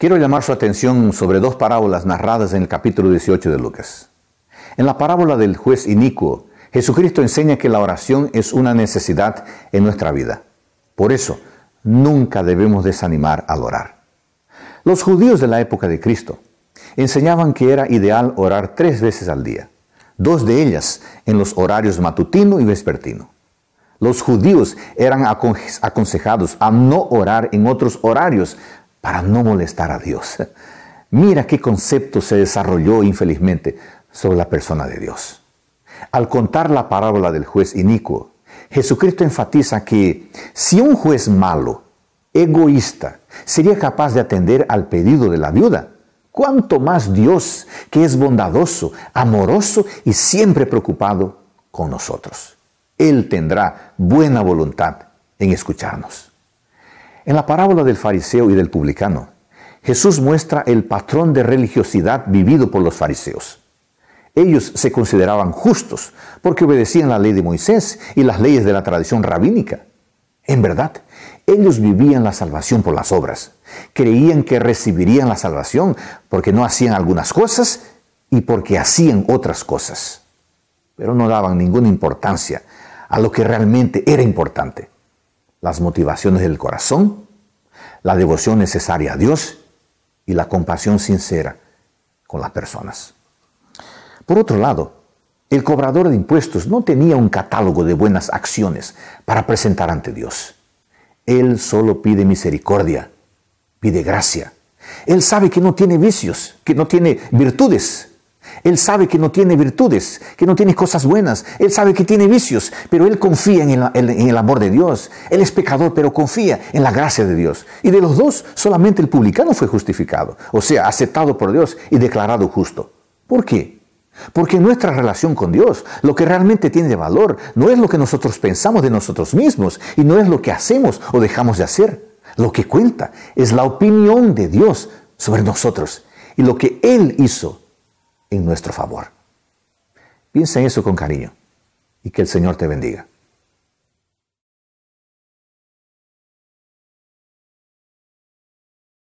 Quiero llamar su atención sobre dos parábolas narradas en el capítulo 18 de Lucas. En la parábola del juez inicuo, Jesucristo enseña que la oración es una necesidad en nuestra vida. Por eso, nunca debemos desanimar al orar. Los judíos de la época de Cristo enseñaban que era ideal orar tres veces al día, dos de ellas en los horarios matutino y vespertino. Los judíos eran aconsejados a no orar en otros horarios para no molestar a Dios. Mira qué concepto se desarrolló infelizmente sobre la persona de Dios. Al contar la parábola del juez inicuo, Jesucristo enfatiza que si un juez malo, egoísta, sería capaz de atender al pedido de la viuda, cuánto más Dios, que es bondadoso, amoroso y siempre preocupado con nosotros. Él tendrá buena voluntad en escucharnos. En la parábola del fariseo y del publicano, Jesús muestra el patrón de religiosidad vivido por los fariseos. Ellos se consideraban justos porque obedecían la ley de Moisés y las leyes de la tradición rabínica. En verdad, ellos vivían la salvación por las obras. Creían que recibirían la salvación porque no hacían algunas cosas y porque hacían otras cosas. Pero no daban ninguna importancia a lo que realmente era importante las motivaciones del corazón, la devoción necesaria a Dios y la compasión sincera con las personas. Por otro lado, el cobrador de impuestos no tenía un catálogo de buenas acciones para presentar ante Dios. Él solo pide misericordia, pide gracia. Él sabe que no tiene vicios, que no tiene virtudes, él sabe que no tiene virtudes, que no tiene cosas buenas, él sabe que tiene vicios, pero él confía en el, amor de Dios. Él es pecador, pero confía en la gracia de Dios. Y de los dos, solamente el publicano fue justificado, o sea, aceptado por Dios y declarado justo. ¿Por qué? Porque nuestra relación con Dios, lo que realmente tiene valor, no es lo que nosotros pensamos de nosotros mismos y no es lo que hacemos o dejamos de hacer. Lo que cuenta es la opinión de Dios sobre nosotros y lo que Él hizo en nuestro favor. Piensa en eso con cariño y que el Señor te bendiga.